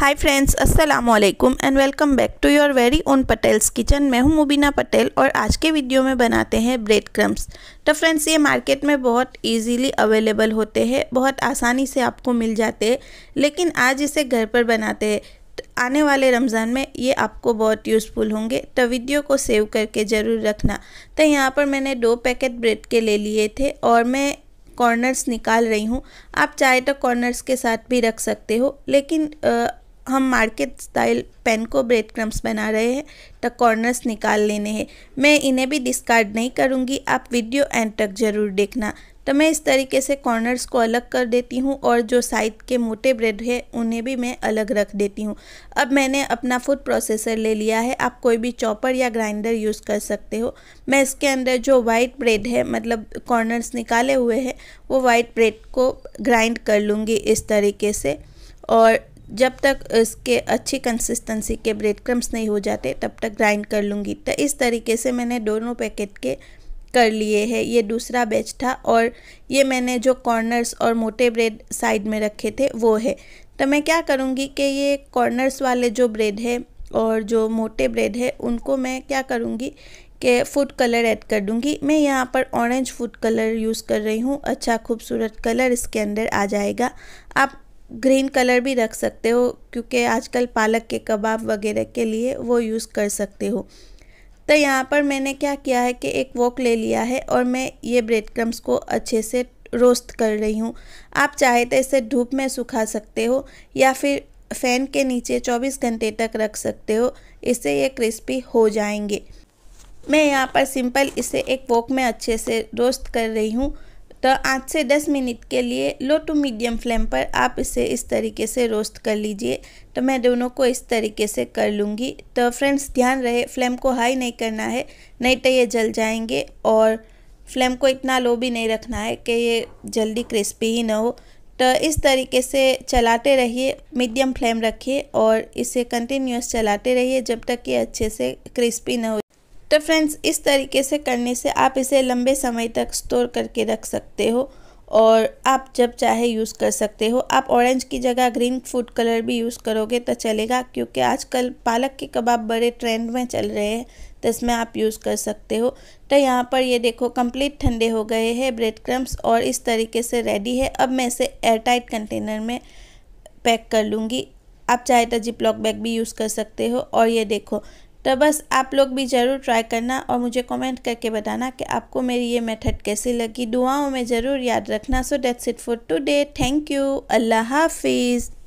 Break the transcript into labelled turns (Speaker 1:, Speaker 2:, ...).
Speaker 1: हाय friends अस्सलाम वालेकुम and welcome back to your very own Patel's kitchen मैं हूं मुबीना पटेल और आज के वीडियो में बनाते हैं ब्रेड क्रम्स तो फ्रेंड्स ये मार्केट में बहुत इजीली अवेलेबल होते हैं बहुत आसानी से आपको मिल जाते हैं लेकिन आज इसे घर पर बनाते हैं तो आने वाले रमज़ान में ये आपको बहुत यूज़फुल होंगे तो वीडियो को सेव करके ज़रूर रखना तो यहाँ पर मैंने दो पैकेट ब्रेड के ले लिए थे और मैं कॉर्नर्स निकाल रही हूँ आप चाहे तो कॉर्नर्स के साथ भी रख सकते हो लेकिन हम मार्केट स्टाइल पेन को ब्रेड क्रम्स बना रहे हैं तो कॉर्नर्स निकाल लेने हैं मैं इन्हें भी डिस्कार्ड नहीं करूँगी आप वीडियो एंड तक ज़रूर देखना तो मैं इस तरीके से कॉर्नर्स को अलग कर देती हूँ और जो साइड के मोटे ब्रेड है उन्हें भी मैं अलग रख देती हूँ अब मैंने अपना फूड प्रोसेसर ले लिया है आप कोई भी चॉपर या ग्राइंडर यूज़ कर सकते हो मैं इसके अंदर जो वाइट ब्रेड है मतलब कॉर्नर्स निकाले हुए हैं वो वाइट ब्रेड को ग्राइंड कर लूँगी इस तरीके से और जब तक इसके अच्छी कंसिस्टेंसी के ब्रेड क्रम्स नहीं हो जाते तब तक ग्राइंड कर लूँगी तो इस तरीके से मैंने दोनों पैकेट के कर लिए हैं ये दूसरा बैच था और ये मैंने जो कॉर्नर्स और मोटे ब्रेड साइड में रखे थे वो है तो मैं क्या करूँगी कि ये कॉर्नर्स वाले जो ब्रेड है और जो मोटे ब्रेड है उनको मैं क्या करूँगी के फूड कलर ऐड कर दूंगी मैं यहाँ पर ऑरेंज फूड कलर यूज़ कर रही हूँ अच्छा खूबसूरत कलर इसके अंदर आ जाएगा आप ग्रीन कलर भी रख सकते हो क्योंकि आजकल पालक के कबाब वगैरह के लिए वो यूज़ कर सकते हो तो यहाँ पर मैंने क्या किया है कि एक वॉक ले लिया है और मैं ये ब्रेड क्रम्स को अच्छे से रोस्ट कर रही हूँ आप चाहे तो इसे धूप में सुखा सकते हो या फिर फ़ैन के नीचे 24 घंटे तक रख सकते हो इससे ये क्रिस्पी हो जाएंगे मैं यहाँ पर सिंपल इसे एक वॉक में अच्छे से रोस्ट कर रही हूँ तो आठ से दस मिनट के लिए लो टू मीडियम फ्लेम पर आप इसे इस तरीके से रोस्ट कर लीजिए तो मैं दोनों को इस तरीके से कर लूँगी तो फ्रेंड्स ध्यान रहे फ्लेम को हाई नहीं करना है नहीं तो ये जल जाएंगे और फ्लेम को इतना लो भी नहीं रखना है कि ये जल्दी क्रिस्पी ही ना हो तो इस तरीके से चलाते रहिए मीडियम फ्लेम रखिए और इसे कंटिन्यूस चलाते रहिए जब तक ये अच्छे से क्रिस्पी ना हो तो फ्रेंड्स इस तरीके से करने से आप इसे लंबे समय तक स्टोर करके रख सकते हो और आप जब चाहे यूज़ कर सकते हो आप ऑरेंज की जगह ग्रीन फूड कलर भी यूज़ करोगे तो चलेगा क्योंकि आजकल पालक के कबाब बड़े ट्रेंड में चल रहे हैं तो इसमें आप यूज़ कर सकते हो तो यहाँ पर ये देखो कंप्लीट ठंडे हो गए हैं ब्रेड क्रम्स और इस तरीके से रेडी है अब मैं इसे एयरटाइट कंटेनर में पैक कर लूँगी आप चाहे तो जिप लॉक बैग भी यूज़ कर सकते हो और ये देखो तो बस आप लोग भी ज़रूर ट्राई करना और मुझे कमेंट करके बताना कि आपको मेरी ये मेथड कैसी लगी दुआओं में ज़रूर याद रखना so that's it for today thank you अल्लाह हाफिज़